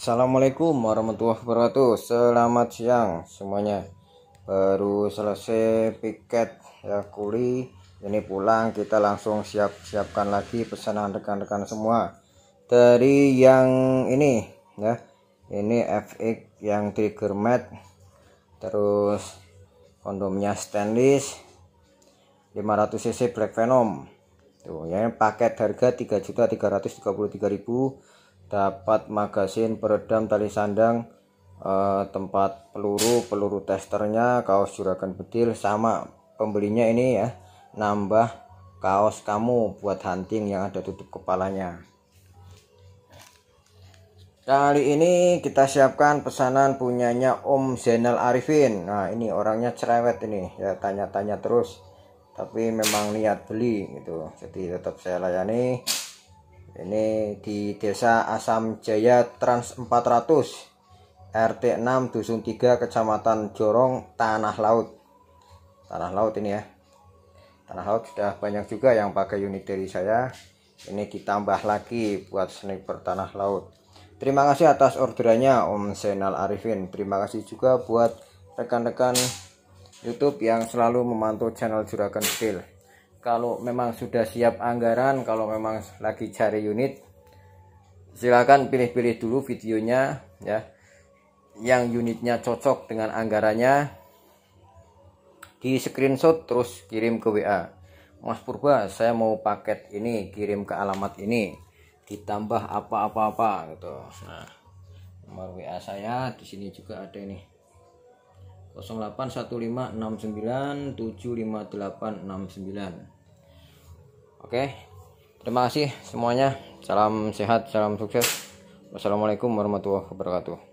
Assalamualaikum warahmatullahi wabarakatuh Selamat siang semuanya Baru selesai piket ya kuli Ini pulang kita langsung siap-siapkan lagi pesanan rekan-rekan semua Dari yang ini ya Ini FX yang trigger mat Terus kondomnya stainless 500 cc black venom Tuh, ya paket harga 3.333.000 dapat magasin peredam tali sandang eh, tempat peluru peluru testernya kaos juragan bedil sama pembelinya ini ya nambah kaos kamu buat hunting yang ada tutup kepalanya kali ini kita siapkan pesanan punyanya Om Zainal Arifin nah ini orangnya cerewet ini ya tanya-tanya terus tapi memang niat beli gitu jadi tetap saya layani ini di desa Asam Jaya Trans 400 RT 6 Dusun 3 Kecamatan Jorong Tanah Laut Tanah Laut ini ya Tanah Laut sudah banyak juga yang pakai unit dari saya ini ditambah lagi buat sniper Tanah Laut terima kasih atas orderannya Om Senal Arifin terima kasih juga buat rekan-rekan YouTube yang selalu memantau channel Juragan Steel kalau memang sudah siap anggaran kalau memang lagi cari unit silahkan pilih-pilih dulu videonya ya yang unitnya cocok dengan anggarannya di screenshot terus kirim ke WA Mas Purba saya mau paket ini kirim ke alamat ini ditambah apa-apa-apa gitu nah nomor WA saya di sini juga ada ini. 08156975869869 Oke terima kasih semuanya salam sehat salam sukses wassalamualaikum warahmatullahi wabarakatuh